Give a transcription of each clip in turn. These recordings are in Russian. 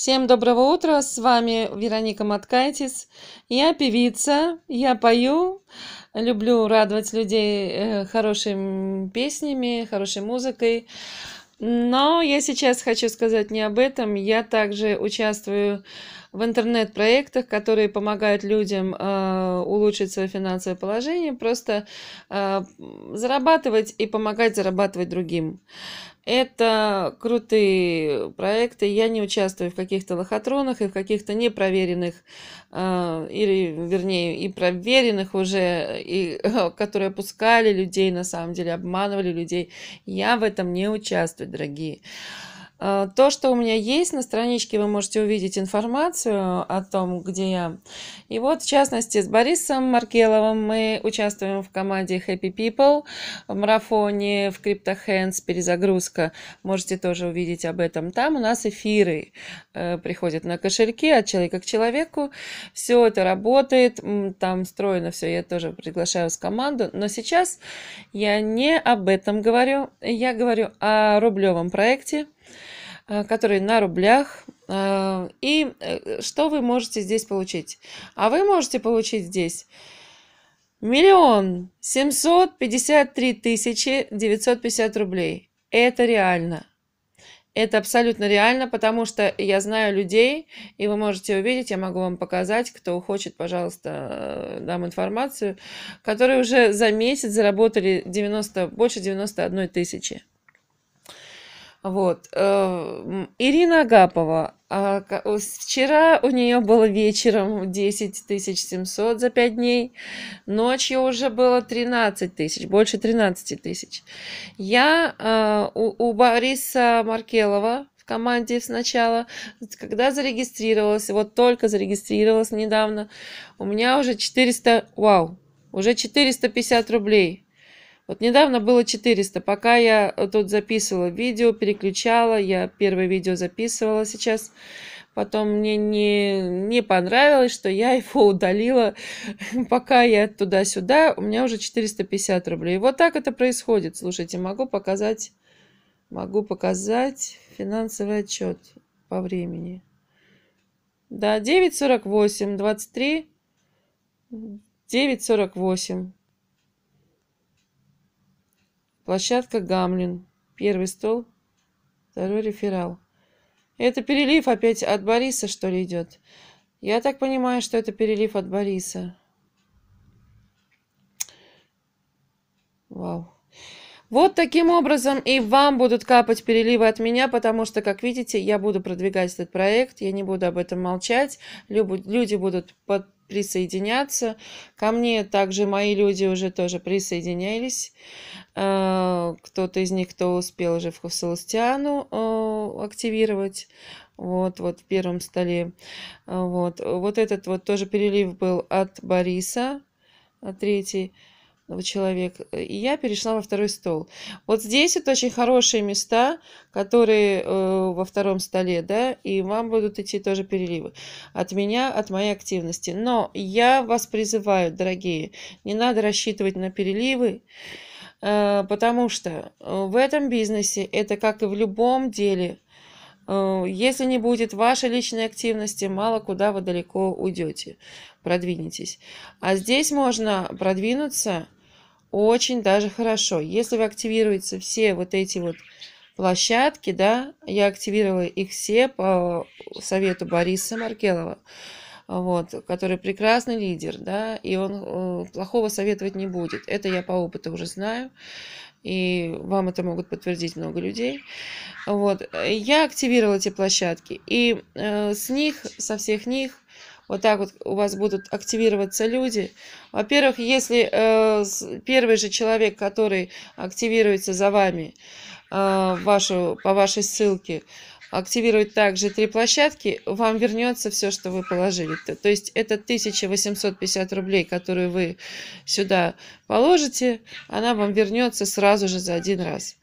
Всем доброго утра, с вами Вероника Маткайтис. Я певица, я пою, люблю радовать людей э, хорошими песнями, хорошей музыкой. Но я сейчас хочу сказать не об этом. Я также участвую в интернет-проектах, которые помогают людям э, улучшить свое финансовое положение, просто э, зарабатывать и помогать зарабатывать другим. Это крутые проекты. Я не участвую в каких-то лохотронах и в каких-то непроверенных, а, или, вернее, и проверенных уже, и, а, которые опускали людей, на самом деле обманывали людей. Я в этом не участвую, дорогие. Э, то, что у меня есть на страничке, вы можете увидеть информацию о том, где я. И вот, в частности, с Борисом Маркеловым мы участвуем в команде Happy People в марафоне в CryptoHands «Перезагрузка». Можете тоже увидеть об этом. Там у нас эфиры э, приходят на кошельки от человека к человеку. Все это работает, там встроено все, я тоже приглашаю с команду. Но сейчас я не об этом говорю, я говорю о рублевом проекте, Э, который на рублях. Э, и э, что вы можете здесь получить? А вы можете получить здесь миллион семьсот пятьдесят три тысячи девятьсот пятьдесят рублей. Это реально. Это абсолютно реально, потому что я знаю людей, и вы можете увидеть, я могу вам показать, кто хочет, пожалуйста, дам информацию, которые уже за месяц заработали 90, больше 91 тысячи. Вот. Э, Ирина Агапова. А, вчера у нее было вечером 10 700 за 5 дней. Ночью уже было 13 тысяч, больше 13 тысяч. Я э, у, у Бориса Маркелова в команде сначала, когда зарегистрировалась, вот только зарегистрировалась недавно, у меня уже 400, вау, уже 450 рублей вот недавно было 400, пока я э, тут записывала видео, переключала, я первое видео записывала сейчас, потом мне не, не понравилось, что я его удалила, пока я туда-сюда, у меня уже 450 рублей. Вот так это происходит, слушайте, могу показать, могу показать финансовый отчет по времени. Да, 9.48, 23, 9.48. Площадка Гамлин. Первый стол, второй реферал. Это перелив опять от Бориса, что ли, идет? Я так понимаю, что это перелив от Бориса. Вау. Вот таким образом и вам будут капать переливы от меня, потому что, как видите, я буду продвигать этот проект, я не буду об этом молчать, люди будут под присоединяться. Ко мне также мои люди уже тоже присоединялись. А, кто-то из них, кто успел уже в Хусалустиану а, активировать. Вот, вот в первом столе. А, вот, вот этот вот тоже перелив был от Бориса, третий человек. Э, и я перешла во второй стол. Вот здесь это очень хорошие места, которые э, во втором столе, да, и вам будут идти тоже переливы от меня, от моей активности. Но я вас призываю, дорогие, не надо рассчитывать на переливы, э, потому что э, в этом бизнесе это как и в любом деле. Э, если не будет вашей личной активности, мало куда вы далеко уйдете, продвинетесь. А здесь можно продвинуться очень даже хорошо. Если вы активируете все вот эти вот площадки, да, я активировала их все по совету Бориса Маркелова, вот, который прекрасный лидер, да, и он э, плохого советовать не будет. Это я по опыту уже знаю и вам это могут подтвердить много людей. Вот. Я активировала эти площадки, и э, с них, со всех них вот так вот у вас будут активироваться люди. Во-первых, если э, первый же человек, который активируется за вами э, вашу, по вашей ссылке, активировать также три площадки, вам вернется все, что вы положили. То есть это 1850 рублей, которые вы сюда положите, она вам вернется сразу же за один раз.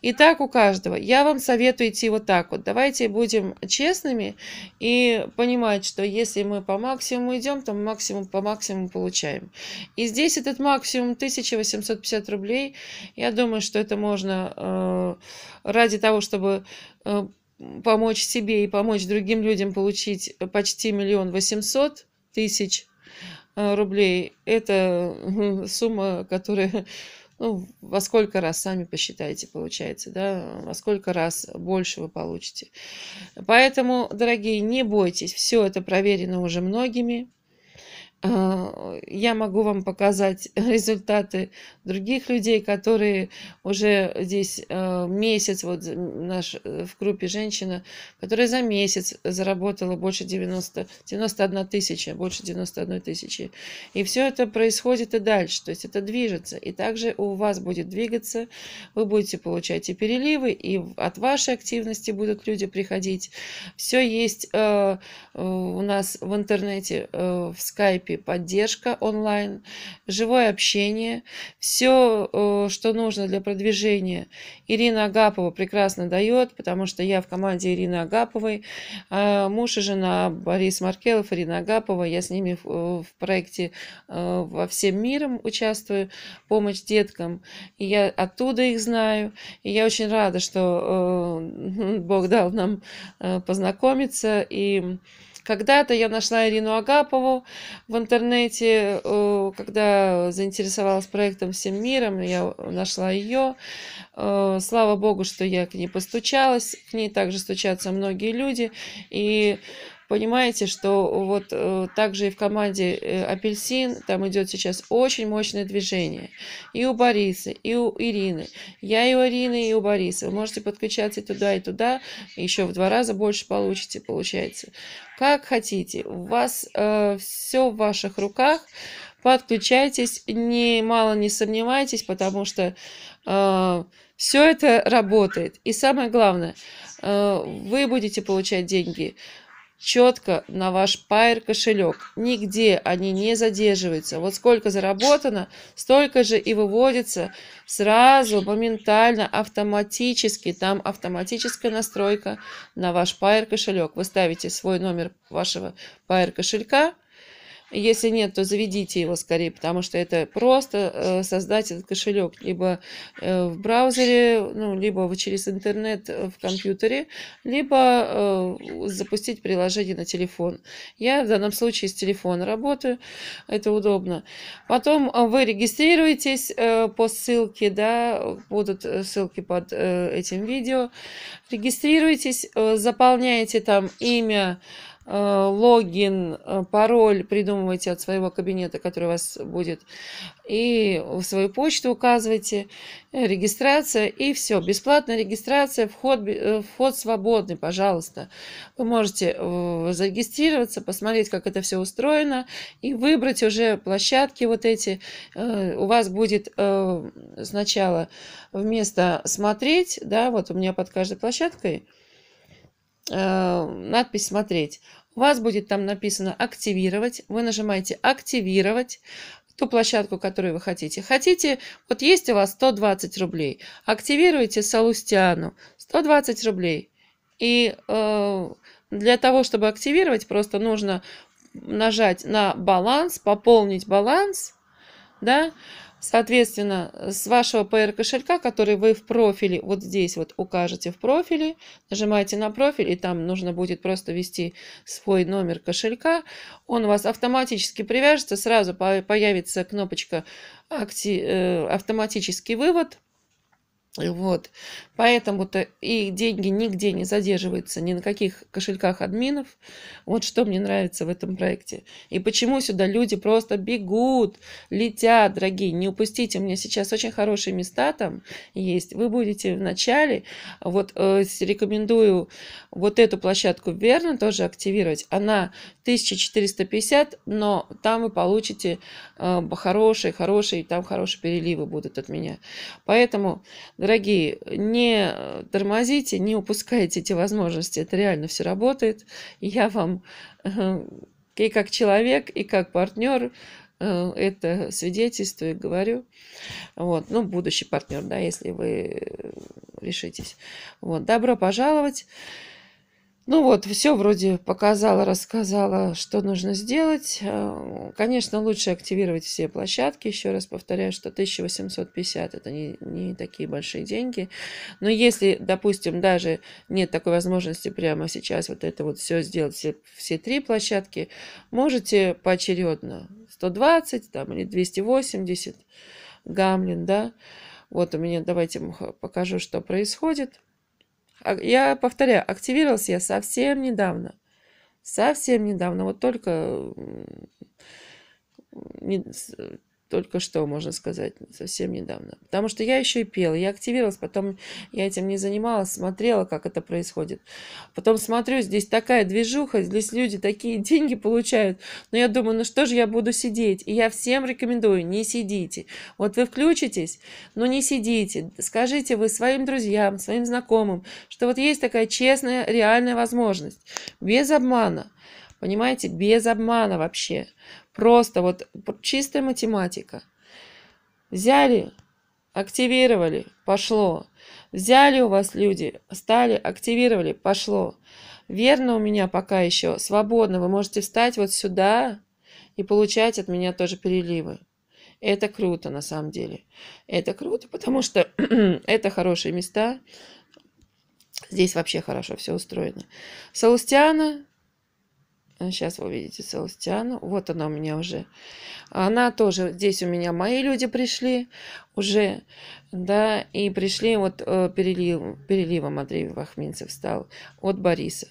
И так у каждого. Я вам советую идти вот так вот. Давайте будем честными и понимать, что если мы по максимуму идем, то максимум по максимуму получаем. И здесь этот максимум 1850 рублей. Я думаю, что это можно э, ради того, чтобы э, помочь себе и помочь другим людям получить почти миллион восемьсот тысяч э, рублей, это э, сумма, которая ну, во сколько раз, сами посчитайте, получается, да, во сколько раз больше вы получите. Поэтому, дорогие, не бойтесь, все это проверено уже многими, Э, я могу вам показать результаты других людей, которые уже здесь э, месяц, вот наш э, в группе женщина, которая за месяц заработала больше 90, 91 тысяча, больше 91 тысячи. И все это происходит и дальше, то есть это движется. И также у вас будет двигаться, вы будете получать и переливы, и от вашей активности будут люди приходить. Все есть у нас в интернете, в скайпе, терапия, поддержка онлайн, живое общение, все, э, что нужно для продвижения. Ирина Агапова прекрасно дает, потому что я в команде Ирины Агаповой, а, муж и жена Борис Маркелов, Ирина Агапова, я с ними в э, проекте э, во всем миром участвую, помощь деткам, и я оттуда их знаю, и я очень рада, что Бог дал нам познакомиться, и когда-то я нашла Ирину Агапову в интернете, э, когда заинтересовалась проектом «Всем миром», я нашла ее. Э, слава Богу, что я к ней постучалась, к ней также стучатся многие люди, и понимаете, что вот э, также и в команде э, «Апельсин» там идет сейчас очень мощное движение. И у Бориса, и у Ирины. Я и у Ирины, и у Бориса. Вы можете подключаться и туда, и туда. Еще в два раза больше получите, получается. Как хотите. У вас э, все в ваших руках. Подключайтесь, не мало, не сомневайтесь, потому что э, все это работает. И самое главное, э, вы будете получать деньги – четко на ваш Pair кошелек. Нигде они не задерживаются. Вот сколько заработано, столько же и выводится сразу, моментально, автоматически. Там автоматическая настройка на ваш Pair кошелек. Вы ставите свой номер вашего Pair кошелька, если нет, то заведите его скорее, потому что это просто э, создать этот кошелек либо э, в браузере, ну, либо через интернет э, в компьютере, либо запустить приложение на телефон. Я в данном случае с телефона работаю, это удобно. Потом вы регистрируетесь по ссылке, да, будут ссылки под этим видео. Регистрируйтесь, заполняете там имя, Э, логин, э, пароль придумывайте от своего кабинета, который у вас будет, и в свою почту указывайте, э, регистрация, и все. Бесплатная регистрация, вход, вход свободный, пожалуйста. Вы можете зарегистрироваться, посмотреть, как это все устроено, и выбрать уже площадки вот эти. У вас будет сначала вместо смотреть, да, вот у меня под каждой площадкой, Э, надпись «Смотреть». У вас будет там написано «Активировать». Вы нажимаете «Активировать» ту площадку, которую вы хотите. Хотите, вот есть у вас 120 рублей, активируйте Салустиану, 120 рублей. И э, для того, чтобы активировать, просто нужно нажать на баланс, пополнить баланс, да, Соответственно, с вашего PR кошелька, который вы в профиле, вот здесь вот укажете в профиле, нажимаете на профиль, и там нужно будет просто ввести свой номер кошелька, он у вас автоматически привяжется, сразу появится кнопочка э, автоматический вывод, вот. Поэтому-то и деньги нигде не задерживаются, ни на каких кошельках админов. Вот что мне нравится в этом проекте. И почему сюда люди просто бегут, летят, дорогие. Не упустите, у меня сейчас очень хорошие места там есть. Вы будете в начале. Вот э, рекомендую вот эту площадку верно тоже активировать. Она 1450, но там вы получите э, хорошие, хорошие, там хорошие переливы будут от меня. Поэтому Дорогие, не э, тормозите, не упускайте эти возможности. Это реально все работает. Я вам э, и как человек, и как партнер э, это свидетельствую, говорю. Вот, ну, будущий партнер, да, если вы решитесь. Вот, добро пожаловать. Ну вот, все вроде показала, рассказала, что нужно сделать. Э, конечно, лучше активировать все площадки. Еще раз повторяю, что 1850 это не, не такие большие деньги. Но если, допустим, даже нет такой возможности прямо сейчас вот это вот все сделать, все, все три площадки, можете поочередно 120 там, или 280 гамлин, да. Вот у меня, давайте покажу, что происходит. Я повторяю, активировался я совсем недавно. Совсем недавно. Вот только только что, можно сказать, совсем недавно. Потому что я еще и пела, я активировалась, потом я этим не занималась, смотрела, как это происходит. Потом смотрю, здесь такая движуха, здесь люди такие деньги получают. Но я думаю, ну что же я буду сидеть? И я всем рекомендую, не сидите. Вот вы включитесь, но не сидите. Скажите вы своим друзьям, своим знакомым, что вот есть такая честная, реальная возможность. Без обмана. Понимаете, без обмана вообще. Просто вот чистая математика. Взяли, активировали, пошло. Взяли у вас люди, стали, активировали, пошло. Верно у меня пока еще, свободно. Вы можете встать вот сюда и получать от меня тоже переливы. Это круто на самом деле. Это круто, потому что это хорошие места. Здесь вообще хорошо все устроено. Салустяна, Сейчас а, вы увидите Селстиану. Вот она у меня уже. Она тоже, здесь у меня мои люди пришли уже, да, и пришли вот э, перелив, переливом Андрей Вахминцев стал от Бориса.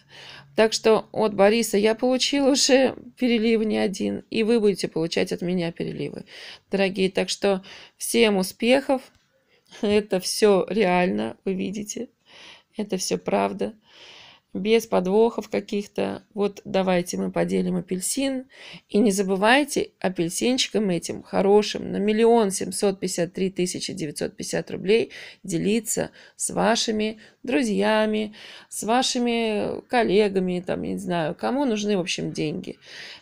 Так что от Бориса я получил уже перелив не один, и вы будете получать от меня переливы, дорогие. Так что всем успехов. Это все реально, вы видите. Это все правда без подвохов каких-то. Вот давайте мы поделим апельсин. И не забывайте апельсинчиком этим хорошим на миллион семьсот пятьдесят три тысячи девятьсот пятьдесят рублей делиться с вашими друзьями, с вашими коллегами, там, не знаю, кому нужны, в общем, деньги.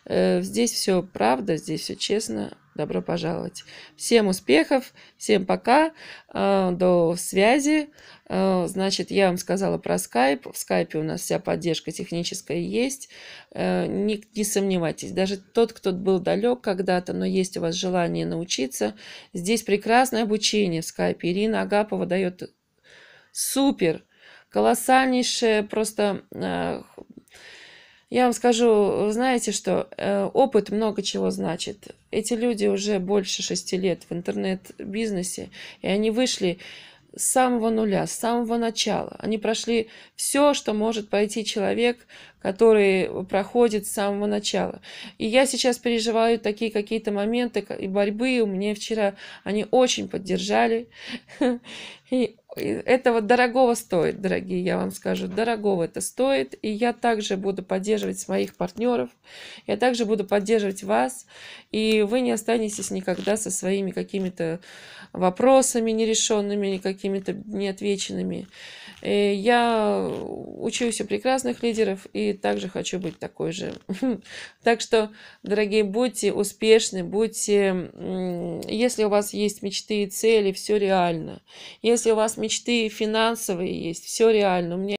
Э, здесь все правда, здесь все честно. Добро пожаловать. Всем успехов, всем пока, э, до связи. Э, значит, я вам сказала про Skype. В Skype у нас вся поддержка техническая есть. Э, не, не сомневайтесь, даже тот, кто был далек когда-то, но есть у вас желание научиться. Здесь прекрасное обучение в Skype. Ирина Агапова дает супер, колоссальнейшее просто... Э, я вам скажу, знаете что, опыт много чего значит. Эти люди уже больше шести лет в интернет-бизнесе, и они вышли с самого нуля, с самого начала. Они прошли все, что может пройти человек, который проходит с самого начала. И я сейчас переживаю такие какие-то моменты и борьбы. У меня вчера они очень поддержали. И этого дорогого стоит, дорогие, я вам скажу, дорогого это стоит. И я также буду поддерживать своих партнеров, я также буду поддерживать вас, и вы не останетесь никогда со своими какими-то вопросами нерешенными, какими-то неотвеченными. И э, я учусь у прекрасных лидеров и также хочу быть такой же. Так что, дорогие, будьте успешны, будьте, если у вас есть мечты и цели, все реально. Если у вас мечты мечты финансовые есть, все реально. У меня